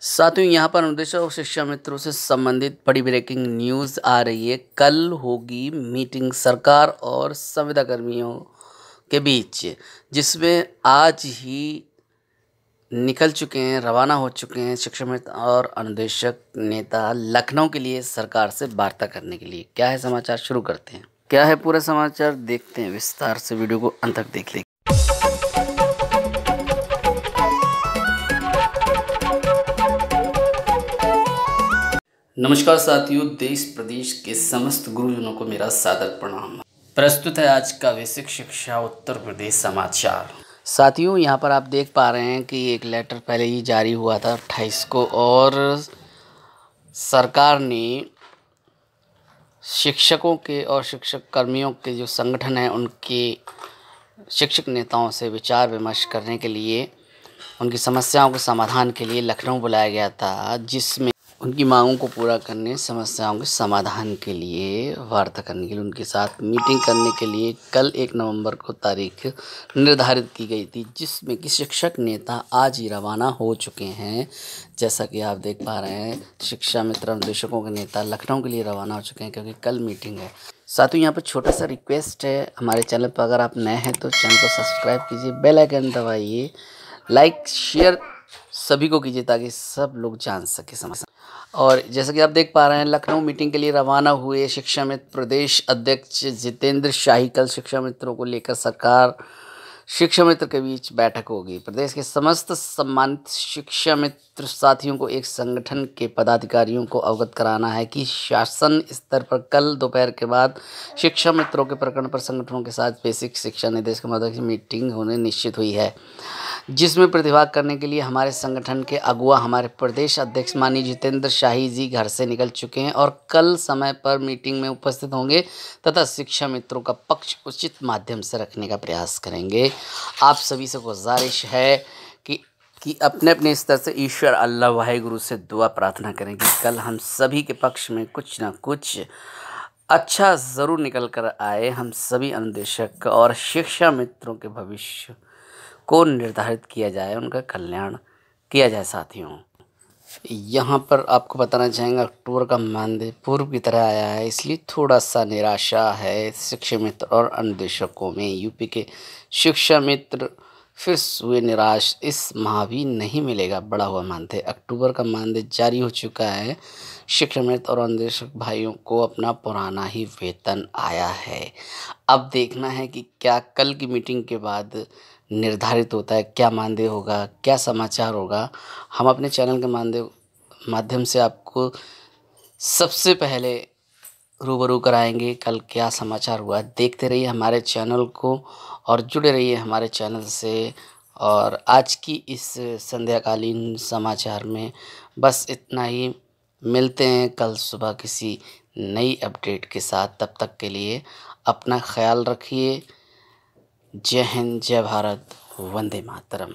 साथियों यहाँ पर अनुदेशक शिक्षा मित्रों से संबंधित बड़ी ब्रेकिंग न्यूज़ आ रही है कल होगी मीटिंग सरकार और संविदा कर्मियों के बीच जिसमें आज ही निकल चुके हैं रवाना हो चुके हैं शिक्षा मित्र और अनुदेशक नेता लखनऊ के लिए सरकार से वार्ता करने के लिए क्या है समाचार शुरू करते हैं क्या है पूरा समाचार देखते हैं विस्तार से वीडियो को अंत तक देख लें नमस्कार साथियों देश प्रदेश के समस्त गुरुजनों को मेरा सादर प्रणाम प्रस्तुत है आज का वैश्विक शिक्षा उत्तर प्रदेश समाचार साथियों यहाँ पर आप देख पा रहे हैं कि एक लेटर पहले ही जारी हुआ था अट्ठाईस को और सरकार ने शिक्षकों के और शिक्षक कर्मियों के जो संगठन हैं उनके शिक्षक नेताओं से विचार विमर्श करने के लिए उनकी समस्याओं के समाधान के लिए लखनऊ बुलाया गया था जिसमें उनकी मांगों को पूरा करने समस्याओं के समाधान के लिए वार्ता करने के लिए उनके साथ मीटिंग करने के लिए कल एक नवंबर को तारीख निर्धारित की गई थी जिसमें कि शिक्षक नेता आज ही रवाना हो चुके हैं जैसा कि आप देख पा रहे हैं शिक्षा मित्र निदेशकों के नेता लखनऊ के लिए रवाना हो चुके हैं क्योंकि कल मीटिंग है साथ ही यहाँ पर छोटा सा रिक्वेस्ट है हमारे चैनल पर अगर आप नए हैं तो चैनल को सब्सक्राइब कीजिए बेलाइकन दबाइए लाइक शेयर सभी को कीजिए ताकि सब लोग जान सके समझ और जैसा कि आप देख पा रहे हैं लखनऊ मीटिंग के लिए रवाना हुए शिक्षा मित्र प्रदेश अध्यक्ष जितेंद्र शाही कल शिक्षा मित्रों को लेकर सरकार शिक्षा मित्र के बीच बैठक होगी प्रदेश के समस्त सम्मानित शिक्षा मित्र साथियों को एक संगठन के पदाधिकारियों को अवगत कराना है कि शासन स्तर पर कल दोपहर के बाद शिक्षा मित्रों के प्रकरण पर संगठनों के साथ बेसिक शिक्षा निर्देश के मदद से मीटिंग होने निश्चित हुई है जिसमें प्रतिभाग करने के लिए हमारे संगठन के अगुआ हमारे प्रदेश अध्यक्ष माननीय जितेंद्र शाही जी घर से निकल चुके हैं और कल समय पर मीटिंग में उपस्थित होंगे तथा शिक्षा मित्रों का पक्ष उचित माध्यम से रखने का प्रयास करेंगे आप सभी से गुजारिश है कि कि अपने अपने स्तर से ईश्वर अल्लाह वाहे गुरु से दुआ प्रार्थना करें कि कल हम सभी के पक्ष में कुछ ना कुछ अच्छा ज़रूर निकल कर आए हम सभी अनुदेशक और शिक्षा मित्रों के भविष्य को निर्धारित किया जाए उनका कल्याण किया जाए साथियों यहाँ पर आपको बताना चाहेंगे अक्टूबर का मानदेय पूर्व की तरह आया है इसलिए थोड़ा सा निराशा है शिक्षा मित्र और अन्य देशकों में यूपी के शिक्षा मित्र फिर हुए निराश इस माह भी नहीं मिलेगा बढ़ा हुआ मानदेय अक्टूबर का मानदेय जारी हो चुका है शिक्षामित तो और अन्वेषक भाइयों को अपना पुराना ही वेतन आया है अब देखना है कि क्या कल की मीटिंग के बाद निर्धारित होता है क्या मानदेय होगा क्या समाचार होगा हम अपने चैनल के मानदेय माध्यम से आपको सबसे पहले रूबरू कराएंगे कल क्या समाचार हुआ देखते रहिए हमारे चैनल को और जुड़े रहिए हमारे चैनल से और आज की इस संध्याकालीन समाचार में बस इतना ही मिलते हैं कल सुबह किसी नई अपडेट के साथ तब तक के लिए अपना ख्याल रखिए जय हिंद जय भारत वंदे मातरम